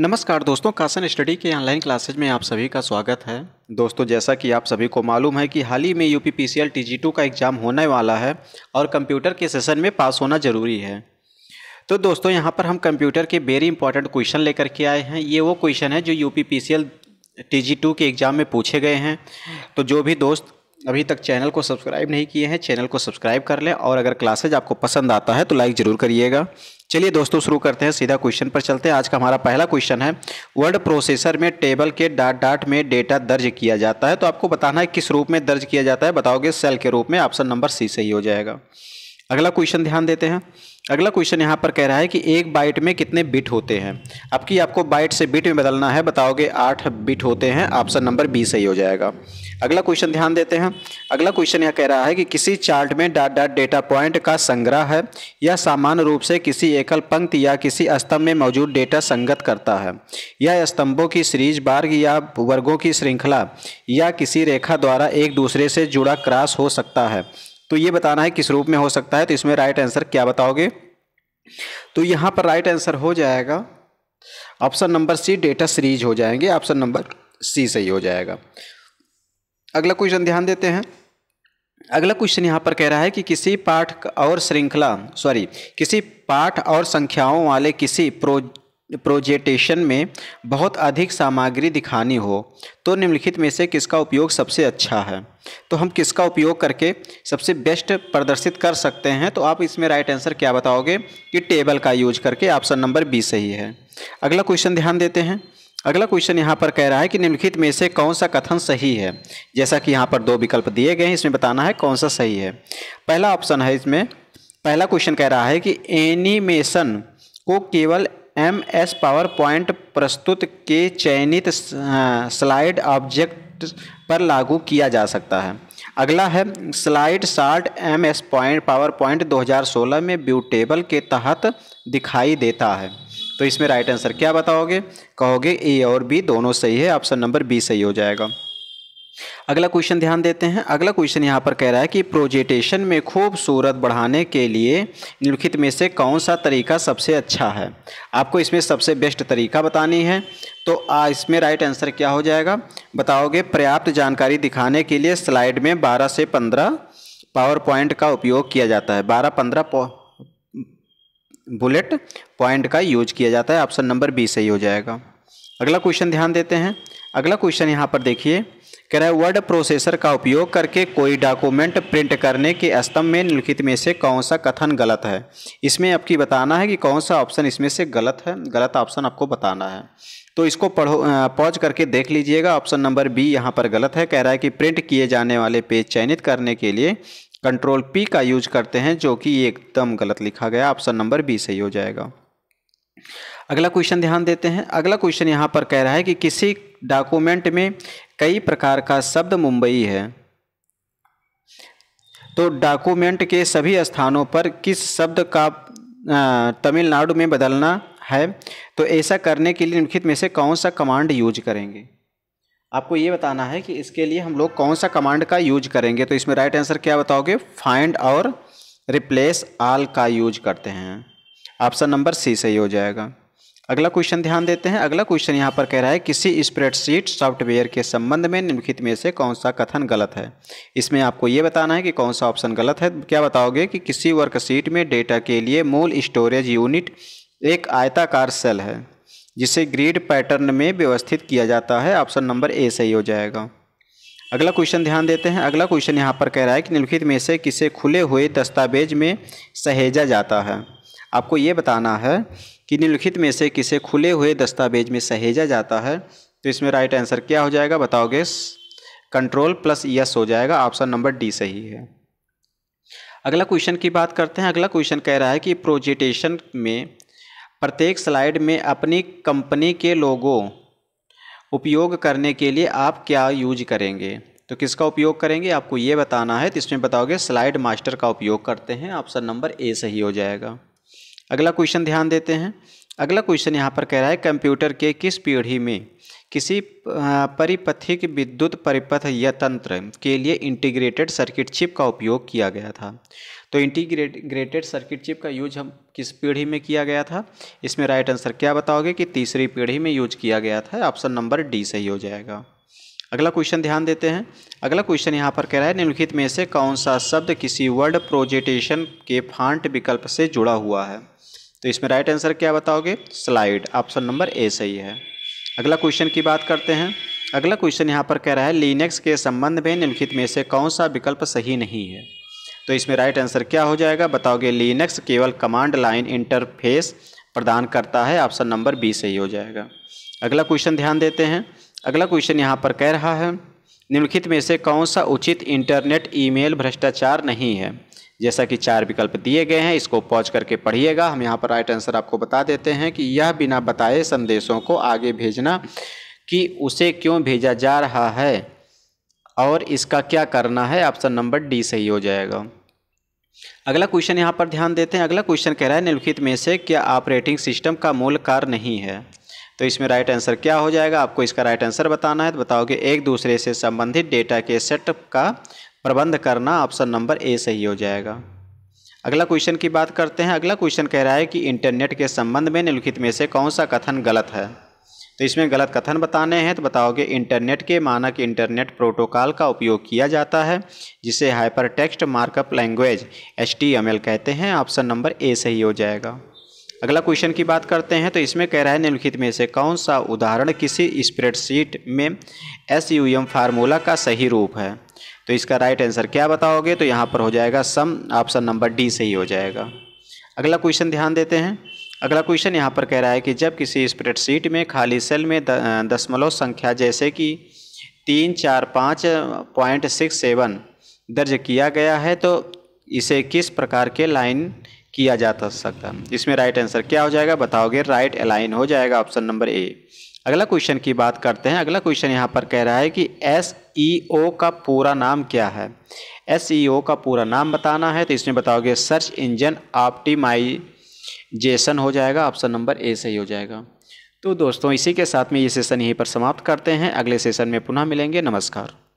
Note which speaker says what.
Speaker 1: नमस्कार दोस्तों कासन स्टडी के ऑनलाइन क्लासेज में आप सभी का स्वागत है दोस्तों जैसा कि आप सभी को मालूम है कि हाल ही में यू पी टी का एग्ज़ाम होने वाला है और कंप्यूटर के सेशन में पास होना ज़रूरी है तो दोस्तों यहाँ पर हम कंप्यूटर के वेरी इंपॉर्टेंट क्वेश्चन लेकर के आए हैं ये वो क्वेश्चन है जो यू पी टी के एग्ज़ाम में पूछे गए हैं तो जो भी दोस्त अभी तक चैनल को सब्सक्राइब नहीं किए हैं चैनल को सब्सक्राइब कर लें और अगर क्लासेज आपको पसंद आता है तो लाइक ज़रूर करिएगा चलिए दोस्तों शुरू करते हैं सीधा क्वेश्चन पर चलते हैं आज का हमारा पहला क्वेश्चन है वर्ड प्रोसेसर में टेबल के डाट डाट में डेटा दर्ज किया जाता है तो आपको बताना है किस रूप में दर्ज किया जाता है बताओगे सेल के रूप में ऑप्शन नंबर सी सही हो जाएगा अगला क्वेश्चन ध्यान देते हैं अगला क्वेश्चन यहाँ पर कह रहा है कि एक बाइट में कितने बिट होते हैं अब कि आपको बाइट से बिट में बदलना है बताओगे आठ बिट होते हैं ऑप्शन नंबर बी सही हो जाएगा अगला क्वेश्चन ध्यान देते हैं अगला क्वेश्चन यह कह रहा है कि किसी चार्ट में डाट डाट डेटा पॉइंट का संग्रह है यह सामान्य रूप से किसी एकल पंक्ति या किसी स्तंभ में मौजूद डेटा संगत करता है यह स्तंभों की सीरीज बार्ग या वर्गों की श्रृंखला या किसी रेखा द्वारा एक दूसरे से जुड़ा क्रॉस हो सकता है तो ये बताना है किस रूप में हो सकता है तो इसमें राइट आंसर क्या बताओगे तो यहाँ पर राइट आंसर हो जाएगा option number C data series हो जाएंगे ऑप्शन नंबर सी सही हो जाएगा अगला क्वेश्चन ध्यान देते हैं अगला क्वेश्चन यहाँ पर कह रहा है कि किसी पाठ और श्रृंखला सॉरी किसी पाठ और संख्याओं वाले किसी प्रो प्रोजेटेशन में बहुत अधिक सामग्री दिखानी हो तो निम्नलिखित में से किसका उपयोग सबसे अच्छा है तो हम किसका उपयोग करके सबसे बेस्ट प्रदर्शित कर सकते हैं तो आप इसमें राइट आंसर क्या बताओगे कि टेबल का यूज करके ऑप्शन नंबर बी सही है अगला क्वेश्चन ध्यान देते हैं अगला क्वेश्चन यहाँ पर कह रहा है कि निम्नलिखित में से कौन सा कथन सही है जैसा कि यहाँ पर दो विकल्प दिए गए हैं इसमें बताना है कौन सा सही है पहला ऑप्शन है इसमें पहला क्वेश्चन कह रहा है कि एनिमेशन को केवल एम एस पावर पॉइंट प्रस्तुत के चयनित स्लाइड ऑब्जेक्ट पर लागू किया जा सकता है अगला है slide short M S point PowerPoint सोलह में व्यू टेबल के तहत दिखाई देता है तो इसमें राइट आंसर क्या बताओगे कहोगे ए और बी दोनों सही है ऑप्शन नंबर बी सही हो जाएगा अगला क्वेश्चन ध्यान देते हैं अगला क्वेश्चन यहाँ पर कह रहा है कि प्रोजेटेशन में खूबसूरत बढ़ाने के लिए निम्नलिखित में से कौन सा तरीका सबसे अच्छा है आपको इसमें सबसे बेस्ट तरीका बतानी है तो आ इसमें राइट आंसर क्या हो जाएगा बताओगे पर्याप्त जानकारी दिखाने के लिए स्लाइड में बारह से पंद्रह पावर पॉइंट का उपयोग किया जाता है बारह पंद्रह बुलेट पॉइंट का यूज किया जाता है ऑप्शन नंबर बी सही हो जाएगा अगला क्वेश्चन ध्यान देते हैं अगला क्वेश्चन यहाँ पर देखिए कह रहा है वर्ड प्रोसेसर का उपयोग करके कोई डॉक्यूमेंट प्रिंट करने के स्तंभ में निम्नलिखित में से कौन सा कथन गलत है इसमें आपकी बताना है कि कौन सा ऑप्शन इसमें से गलत है गलत ऑप्शन आपको बताना है तो इसको पढ़ो पॉज करके देख लीजिएगा ऑप्शन नंबर बी यहाँ पर गलत है कह रहा है कि प्रिंट किए जाने वाले पेज चयनित करने के लिए कंट्रोल पी का यूज करते हैं जो कि एकदम गलत लिखा गया ऑप्शन नंबर बी सही हो जाएगा अगला क्वेश्चन ध्यान देते हैं अगला क्वेश्चन यहाँ पर कह रहा है कि किसी डॉक्यूमेंट में कई प्रकार का शब्द मुंबई है तो डॉक्यूमेंट के सभी स्थानों पर किस शब्द का तमिलनाडु में बदलना है तो ऐसा करने के लिए निम्नलिखित में से कौन सा कमांड यूज करेंगे आपको ये बताना है कि इसके लिए हम लोग कौन सा कमांड का यूज करेंगे तो इसमें राइट आंसर क्या बताओगे फाइंड और रिप्लेस आल का यूज करते हैं ऑप्शन नंबर सी सही हो जाएगा अगला क्वेश्चन ध्यान देते हैं अगला क्वेश्चन यहाँ पर कह रहा है किसी स्प्रेडशीट सॉफ्टवेयर के संबंध में निम्नलिखित में से कौन सा कथन गलत है इसमें आपको ये बताना है कि कौन सा ऑप्शन गलत है क्या बताओगे कि किसी वर्कशीट में डेटा के लिए मूल स्टोरेज यूनिट एक आयताकार सेल है जिसे ग्रीड पैटर्न में व्यवस्थित किया जाता है ऑप्शन नंबर ए सही हो जाएगा अगला क्वेश्चन ध्यान देते हैं अगला क्वेश्चन यहाँ पर कह रहा है कि निम्नलिखित में से किसे खुले हुए दस्तावेज में सहेजा जाता है आपको ये बताना है कि निम्नलिखित में से किसे खुले हुए दस्तावेज में सहेजा जाता है तो इसमें राइट आंसर क्या हो जाएगा बताओगे कंट्रोल प्लस यस हो जाएगा ऑप्शन नंबर डी सही है अगला क्वेश्चन की बात करते हैं अगला क्वेश्चन कह रहा है कि प्रोजेटेशन में प्रत्येक स्लाइड में अपनी कंपनी के लोगों उपयोग करने के लिए आप क्या यूज करेंगे तो किसका उपयोग करेंगे आपको ये बताना है तो इसमें बताओगे स्लाइड मास्टर का उपयोग करते हैं ऑप्शन नंबर ए सही हो जाएगा अगला क्वेश्चन ध्यान देते हैं अगला क्वेश्चन यहाँ पर कह रहा है कंप्यूटर के किस पीढ़ी में किसी परिपथिक विद्युत परिपथ या तंत्र के लिए इंटीग्रेटेड सर्किट चिप का उपयोग किया गया था तो इंटीग्रेटेड सर्किट चिप का यूज हम किस पीढ़ी में किया गया था इसमें राइट आंसर क्या बताओगे कि तीसरी पीढ़ी में यूज किया गया था ऑप्शन नंबर डी सही हो जाएगा अगला क्वेश्चन ध्यान देते हैं अगला क्वेश्चन यहाँ पर कह रहा है निम्नलिखित में से कौन सा शब्द किसी वर्ड प्रोजेटेशन के फांट विकल्प से जुड़ा हुआ है तो इसमें राइट आंसर क्या बताओगे स्लाइड ऑप्शन नंबर ए सही है अगला क्वेश्चन की बात करते हैं अगला क्वेश्चन यहाँ पर कह रहा है लिनक्स के संबंध में निम्नलिखित में से कौन सा विकल्प सही नहीं है तो इसमें राइट आंसर क्या हो जाएगा बताओगे लिनक्स केवल कमांड लाइन इंटरफेस प्रदान करता है ऑप्शन नंबर बी सही हो जाएगा अगला क्वेश्चन ध्यान देते हैं अगला क्वेश्चन यहाँ पर कह रहा है निम्नलिखित में से कौन सा उचित इंटरनेट ईमेल भ्रष्टाचार नहीं है जैसा कि चार विकल्प दिए गए हैं इसको पॉज करके पढ़िएगा हम यहाँ पर राइट आंसर आपको बता देते हैं कि यह बिना बताए संदेशों को आगे भेजना कि उसे क्यों भेजा जा रहा है और इसका क्या करना है ऑप्शन नंबर डी सही हो जाएगा अगला क्वेश्चन यहाँ पर ध्यान देते हैं अगला क्वेश्चन कह रहा है निम्नलिखित में से क्या ऑपरेटिंग सिस्टम का मूल कार्य नहीं है तो इसमें राइट आंसर क्या हो जाएगा आपको इसका राइट आंसर बताना है तो बताओगे एक दूसरे से संबंधित डेटा के सेट का प्रबंध करना ऑप्शन नंबर ए सही हो जाएगा अगला क्वेश्चन की बात करते हैं अगला क्वेश्चन कह रहा है कि इंटरनेट के संबंध में निम्नलिखित में से कौन सा कथन गलत है तो इसमें गलत कथन बताने हैं तो बताओगे इंटरनेट के मानक इंटरनेट प्रोटोकॉल का उपयोग किया जाता है जिसे hypertext markup language H कहते हैं ऑप्शन नंबर ए सही हो जाएगा अगला क्वेश्चन की बात करते हैं तो इसमें कह रहा है निम्नलिखित में से कौन सा उदाहरण किसी स्प्रेडशीट में एस फार्मूला का सही रूप है तो इसका राइट आंसर क्या बताओगे तो यहाँ पर हो जाएगा सम ऑप्शन नंबर डी से ही हो जाएगा अगला क्वेश्चन ध्यान देते हैं अगला क्वेश्चन यहाँ पर कह रहा है कि जब किसी स्प्रेडशीट में खाली सेल में दशमलव संख्या जैसे कि तीन चार पाँच पॉइंट सिक्स सेवन दर्ज किया गया है तो इसे किस प्रकार के लाइन किया जा सकता है इसमें राइट आंसर क्या हो जाएगा बताओगे राइट अलाइन हो जाएगा ऑप्शन नंबर ए अगला क्वेश्चन की बात करते हैं अगला क्वेश्चन यहाँ पर कह रहा है कि एस ई ओ का पूरा नाम क्या है एस ई ओ का पूरा नाम बताना है तो इसमें बताओगे सर्च इंजन ऑप्टिमाइजेशन हो जाएगा ऑप्शन नंबर ए सही हो जाएगा तो दोस्तों इसी के साथ में ये सेशन यहीं पर समाप्त करते हैं अगले सेशन में पुनः मिलेंगे नमस्कार